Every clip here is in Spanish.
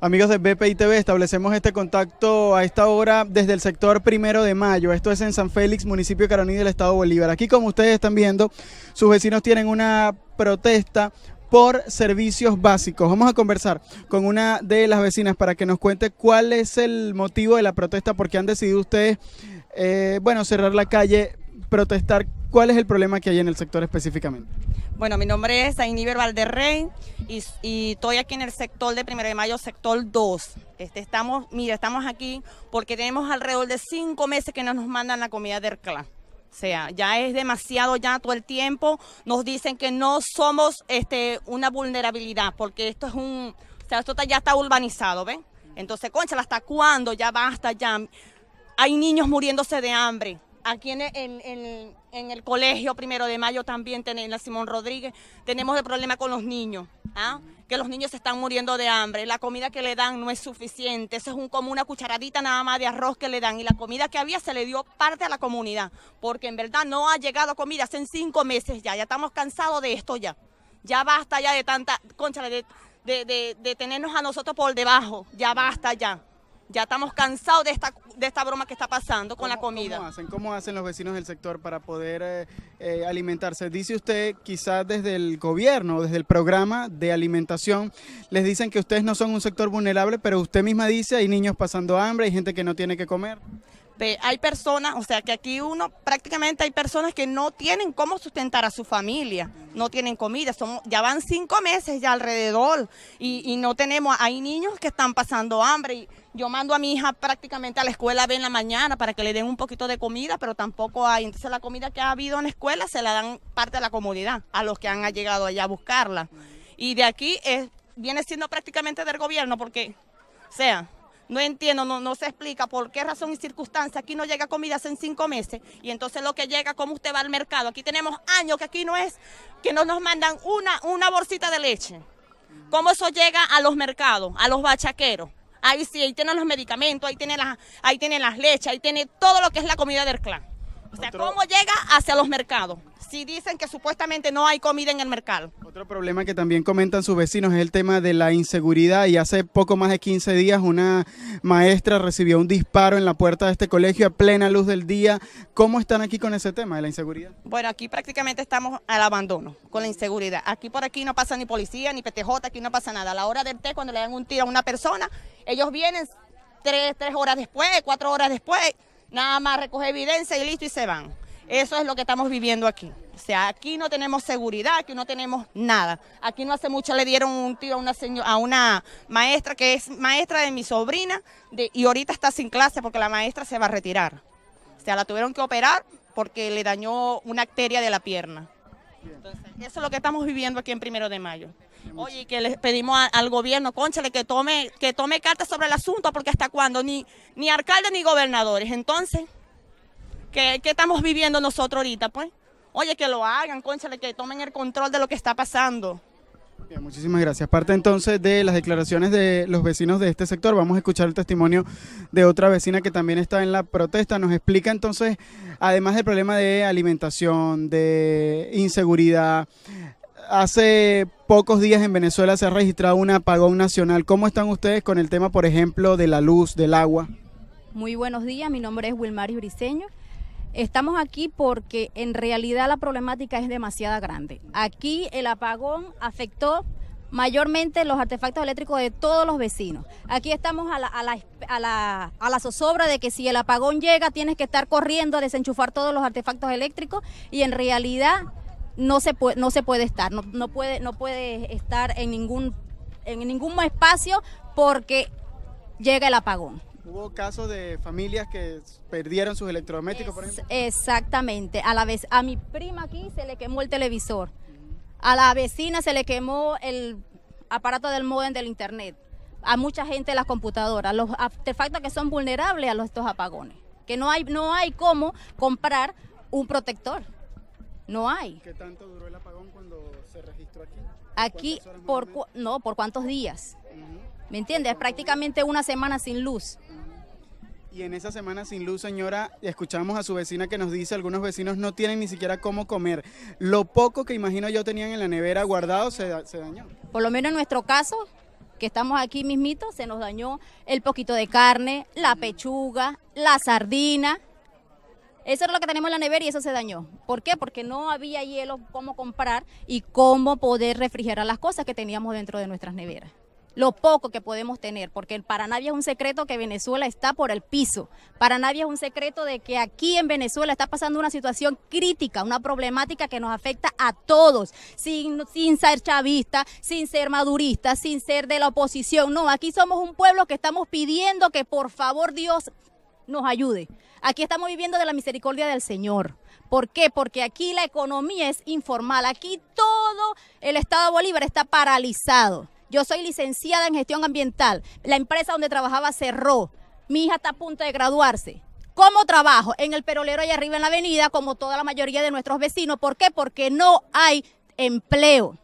Amigos de BPI TV, establecemos este contacto a esta hora desde el sector primero de mayo. Esto es en San Félix, municipio Caroní del Estado Bolívar. Aquí, como ustedes están viendo, sus vecinos tienen una protesta por servicios básicos. Vamos a conversar con una de las vecinas para que nos cuente cuál es el motivo de la protesta, porque han decidido ustedes, eh, bueno, cerrar la calle, protestar. ¿Cuál es el problema que hay en el sector específicamente? Bueno, mi nombre es Ainiber Valderrey y, y, estoy aquí en el sector de Primero de Mayo, sector 2. Este, estamos, mira, estamos aquí porque tenemos alrededor de cinco meses que no nos mandan la comida del clan. O sea, ya es demasiado ya todo el tiempo. Nos dicen que no somos este, una vulnerabilidad porque esto es un... O sea, esto ya está urbanizado, ¿ven? Entonces, concha, ¿hasta cuándo? Ya basta, ya. Hay niños muriéndose de hambre Aquí en, el colegio Primero de Mayo también, en la Simón Rodríguez, tenemos el problema con los niños, ¿ah? que los niños se están muriendo de hambre, la comida que le dan no es suficiente, eso es como una cucharadita nada más de arroz que le dan y la comida que había se le dio parte a la comunidad, porque en verdad no ha llegado comida, hace cinco meses ya, ya estamos cansados de esto ya, ya basta ya de tanta, concha, de tenernos a nosotros por debajo, ya basta ya. Ya estamos cansados de esta, de esta broma que está pasando con la comida. ¿cómo hacen, ¿Cómo hacen los vecinos del sector para poder eh, eh, alimentarse? Dice usted, quizás desde el gobierno, desde el programa de alimentación, les dicen que ustedes no son un sector vulnerable, pero usted misma dice, hay niños pasando hambre, hay gente que no tiene que comer hay personas, o sea que aquí uno, prácticamente hay personas que no tienen cómo sustentar a su familia, no tienen comida, ya van cinco meses ya alrededor y, no tenemos, hay niños que están pasando hambre y yo mando a mi hija prácticamente a la escuela ver en la mañana para que le den un poquito de comida, pero tampoco hay. Entonces la comida que ha habido en la escuela se la dan parte de la comunidad, a los que han llegado allá a buscarla. Y de aquí es, viene siendo prácticamente del gobierno porque, o sea, no entiendo, no, no se explica por qué razón y circunstancia aquí no llega comida hace cinco meses y entonces lo que llega, cómo usted va al mercado. Aquí tenemos años que aquí no es, que no nos mandan una, una bolsita de leche. ¿Cómo eso llega a los mercados, a los bachaqueros? Ahí sí, ahí tienen los medicamentos, ahí tienen las, ahí tienen las leches, ahí tiene todo lo que es la comida del clan. O sea, ¿cómo llega hacia los mercados? Si dicen que supuestamente no hay comida en el mercado. Otro problema que también comentan sus vecinos es el tema de la inseguridad y hace poco más de 15 días una maestra recibió un disparo en la puerta de este colegio a plena luz del día. ¿Cómo están aquí con ese tema de la inseguridad? Bueno, aquí prácticamente estamos al abandono con la inseguridad. Aquí por aquí no pasa ni policía, ni PTJ, aquí no pasa nada. A la hora del té, cuando le dan un tiro a una persona, ellos vienen tres, tres horas después, cuatro horas después, nada más recoge evidencia y listo y se van. Eso es lo que estamos viviendo aquí. O sea, aquí no tenemos seguridad, aquí no tenemos nada. Aquí no hace mucho le dieron un tiro a una, a una maestra que es maestra de mi sobrina de, y ahorita está sin clase porque la maestra se va a retirar. O sea, la tuvieron que operar porque le dañó una arteria de la pierna. eso es lo que estamos viviendo aquí en Primero de Mayo. Oye, que les pedimos al gobierno, conchale, que tome, que tome cartas sobre el asunto, porque hasta cuándo, ni, ni alcalde ni gobernadores. Entonces, ¿Qué estamos viviendo nosotros ahorita, pues. Oye, que lo hagan, conchale, que tomen el control de lo que está pasando. muchísimas gracias. Parte entonces de las declaraciones de los vecinos de este sector, vamos a escuchar el testimonio de otra vecina que también está en la protesta. Nos explica entonces, además del problema de alimentación, de inseguridad, hace pocos días en Venezuela se ha registrado un apagón nacional. ¿Cómo están ustedes con el tema, por ejemplo, de la luz, del agua? Muy buenos días, mi nombre es Wilmaris Briseño. Estamos aquí porque en realidad la problemática es demasiada grande. Aquí el apagón afectó mayormente los artefactos eléctricos de todos los vecinos. Aquí estamos a la, a, la, a, la, a zozobra de que si el apagón llega tienes que estar corriendo a desenchufar todos los artefactos eléctricos y en realidad no se puede, no se puede estar, no, no, puede, no puede estar en ningún, en ningún espacio porque llega el apagón. Hubo casos de familias que perdieron sus electrodomésticos, por ejemplo. Exactamente. A la vez, a mi prima aquí se le quemó el televisor. A la vecina se le quemó el aparato del modem del internet. A mucha gente las computadoras, los artefactos que son vulnerables a estos apagones. Que no hay, no hay cómo comprar un protector. No hay. ¿Qué tanto duró el apagón cuando se registró aquí? Aquí, por, no, por cuántos días. ¿Me entiendes? prácticamente una semana sin luz. Y en esa semana sin luz, señora, escuchamos a su vecina que nos dice, algunos vecinos no tienen ni siquiera cómo comer. Lo poco que imagino yo tenían en la nevera guardado se, dañó. Por lo menos en nuestro caso, que estamos aquí mismito, se nos dañó el poquito de carne, la pechuga, la sardina. Eso es lo que tenemos en la nevera y eso se dañó. ¿Por qué? Porque no había hielo cómo comprar y cómo poder refrigerar las cosas que teníamos dentro de nuestras neveras lo poco que podemos tener, porque para nadie es un secreto que Venezuela está por el piso, para nadie es un secreto de que aquí en Venezuela está pasando una situación crítica, una problemática que nos afecta a todos, sin, sin ser chavista, sin ser madurista, sin ser de la oposición, no, aquí somos un pueblo que estamos pidiendo que por favor Dios nos ayude. Aquí estamos viviendo de la misericordia del Señor. ¿Por qué? Porque aquí la economía es informal. Aquí todo el Estado Bolívar está paralizado. Yo soy licenciada en gestión ambiental. La empresa donde trabajaba cerró. Mi hija está a punto de graduarse. ¿Cómo trabajo? En el perolero allá arriba en la avenida, como toda la mayoría de nuestros vecinos. ¿Por qué? Porque no hay empleo.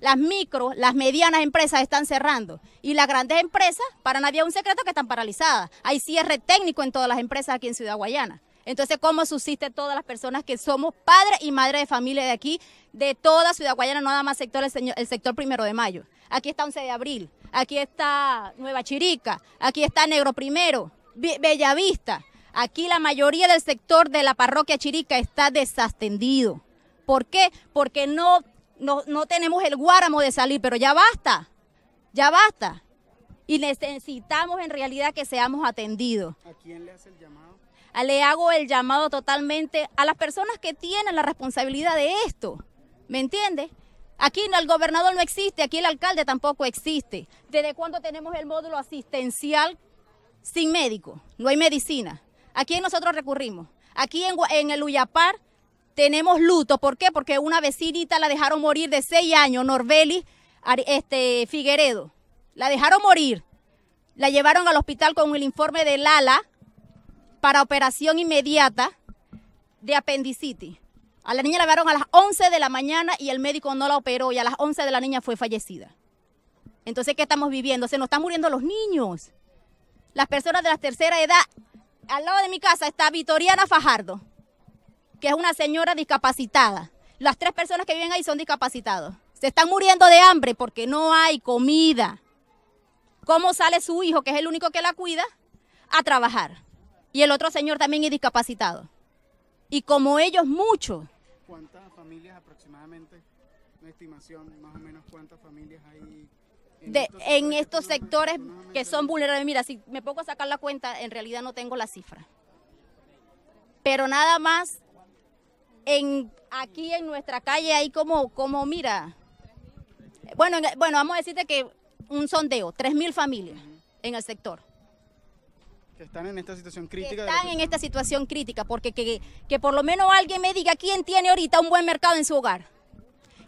Las micro, las medianas empresas están cerrando. Y las grandes empresas, para nadie es un secreto que están paralizadas. Hay cierre técnico en todas las empresas aquí en Ciudad Guayana. Entonces, ¿cómo subsiste todas las personas que somos padres y madres de familia de aquí de toda Ciudad Guayana, no nada más sector, el, sector primero de mayo. Aquí está 11 de abril, aquí está Nueva Chirica, aquí está Negro Primero, Bellavista. Aquí la mayoría del sector de la parroquia Chirica está desatendido. ¿Por qué? Porque no, no, no tenemos el guáramo de salir, pero ya basta, ya basta. Y necesitamos en realidad que seamos atendidos. ¿A quién le hace el llamado? Le hago el llamado totalmente a las personas que tienen la responsabilidad de esto ¿Me entiendes? Aquí no, el gobernador no existe, aquí el alcalde tampoco existe. ¿Desde cuándo tenemos el módulo asistencial sin médico? No hay medicina. ¿A quién nosotros recurrimos? Aquí en, el Uyapar tenemos luto. ¿Por qué? Porque una vecinita la dejaron morir de seis años, Norbeli este, Figueredo. La dejaron morir. La llevaron al hospital con el informe de Lala para operación inmediata de apendicitis. A la niña la llevaron a las 11 de la mañana y el médico no la operó y a las 11 de la niña fue fallecida. Entonces, ¿qué estamos viviendo? Se nos están muriendo los niños. Las personas de la tercera edad, al lado de mi casa está Vitoriana Fajardo, que es una señora discapacitada. Las tres personas que viven ahí son discapacitados. Se están muriendo de hambre porque no hay comida. ¿Cómo sale su hijo, que es el único que la cuida, a trabajar? Y el otro señor también es discapacitado. Y como ellos, muchos ¿Cuántas familias aproximadamente? Una estimación, más o menos, ¿cuántas familias hay en de, estos, en estos sectores que son vulnerables. Mira, si me pongo a sacar la cuenta, en realidad no tengo la cifra. Pero nada más, en aquí en nuestra calle hay como, como mira, bueno, bueno, vamos a decirte que un sondeo, 3.000 familias en el sector están en esta situación crítica. están en esta situación crítica, porque que, que por lo menos alguien me diga quién tiene ahorita un buen mercado en su hogar.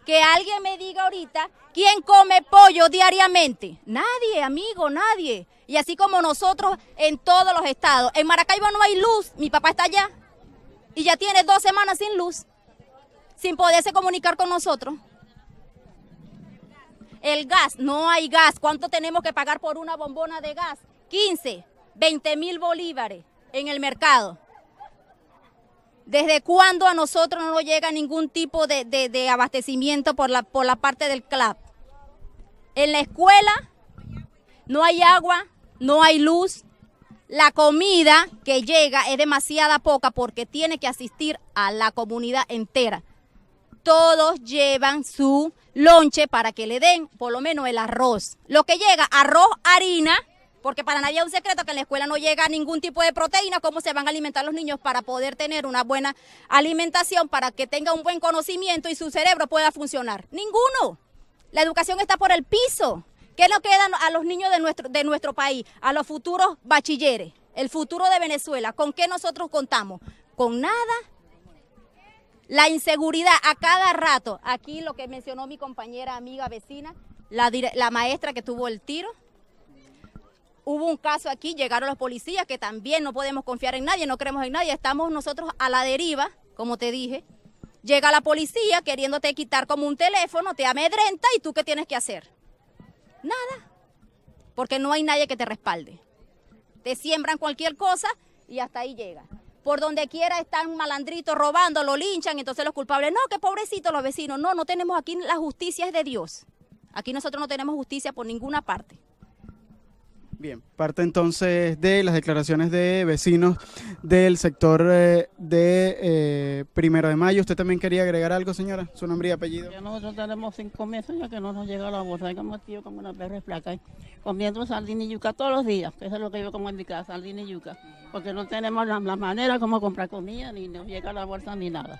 Que alguien me diga ahorita quién come pollo diariamente. Nadie, amigo, nadie. Y así como nosotros en todos los estados. En Maracaibo no hay luz, mi papá está allá. Y ya tiene dos semanas sin luz, sin poderse comunicar con nosotros. El gas, no hay gas. ¿Cuánto tenemos que pagar por una bombona de gas? 15. 20 mil bolívares en el mercado. ¿Desde cuándo a nosotros no nos llega ningún tipo de, abastecimiento por la, por la parte del club? En la escuela no hay agua, no hay luz. La comida que llega es demasiada poca porque tiene que asistir a la comunidad entera. Todos llevan su lonche para que le den por lo menos el arroz. Lo que llega, arroz, harina, porque para nadie es un secreto que en la escuela no llega ningún tipo de proteína, cómo se van a alimentar los niños para poder tener una buena alimentación, para que tenga un buen conocimiento y su cerebro pueda funcionar. Ninguno. La educación está por el piso. ¿Qué nos queda a los niños de nuestro, de nuestro país, a los futuros bachilleres, el futuro de Venezuela? ¿Con qué nosotros contamos? Con nada la inseguridad a cada rato. Aquí lo que mencionó mi compañera, amiga, vecina, la maestra que tuvo el tiro, hubo un caso aquí, llegaron los policías, que también no podemos confiar en nadie, no creemos en nadie, estamos nosotros a la deriva, como te dije. Llega la policía queriéndote quitar como un teléfono, te amedrenta y tú qué tienes que hacer. Nada, porque no hay nadie que te respalde. Te siembran cualquier cosa y hasta ahí llega. Por donde quiera están malandritos robando, lo linchan, entonces los culpables, no, qué pobrecitos los vecinos, no, no tenemos aquí, la justicia es de Dios. Aquí nosotros no tenemos justicia por ninguna parte. Bien, parte entonces de las declaraciones de vecinos del sector eh, de eh, Primero de Mayo. ¿Usted también quería agregar algo, señora? ¿Su nombre y apellido? Ya nosotros tenemos cinco meses ya que no nos llega la bolsa. como tío, como una perra flaca. Comiendo sardina y yuca todos los días, que eso es lo que yo como en mi sardina y yuca. Porque no tenemos la, manera como comprar comida, ni nos llega la bolsa ni nada.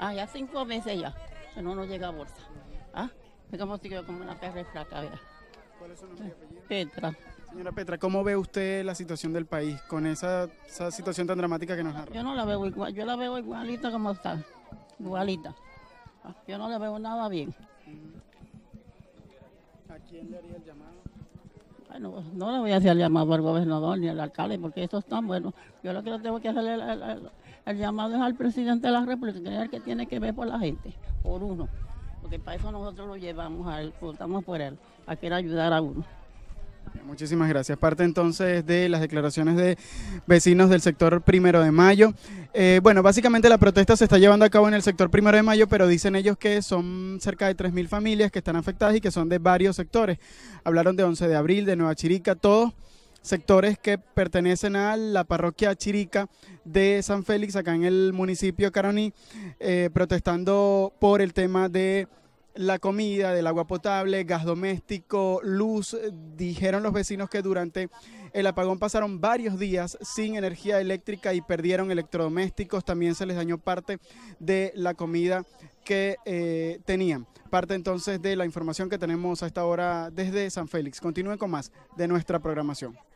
Ah, ya cinco meses ya, que no nos llega bolsa. Ah, es como si yo como una perra flaca, ¿Cuál es su nombre y apellido? Petra. Señora Petra, ¿cómo ve usted la situación del país con esa, situación tan dramática que nos narra? Yo no la veo igual, yo la veo igualita como está, igualita. Yo no le veo nada bien. ¿A quién le haría el llamado? Bueno, no le voy a hacer el llamado al gobernador ni al alcalde, porque eso es tan bueno. Yo lo que le tengo que hacer el, el, llamado es al presidente de la República, que es el que tiene que ver por la gente, por uno. Porque para eso nosotros lo llevamos a él, votamos por él, a querer ayudar a uno. Muchísimas gracias. Parte entonces de las declaraciones de vecinos del sector primero de mayo. Eh, bueno, básicamente la protesta se está llevando a cabo en el sector primero de mayo, pero dicen ellos que son cerca de 3.000 familias que están afectadas y que son de varios sectores. Hablaron de 11 de abril, de Nueva Chirica, todos sectores que pertenecen a la parroquia Chirica de San Félix, acá en el municipio Caroní, eh, protestando por el tema de la comida, del agua potable, gas doméstico, luz. Eh, dijeron los vecinos que durante el apagón pasaron varios días sin energía eléctrica y perdieron electrodomésticos. También se les dañó parte de la comida que eh, tenían. Parte entonces de la información que tenemos a esta hora desde San Félix. Continúen con más de nuestra programación.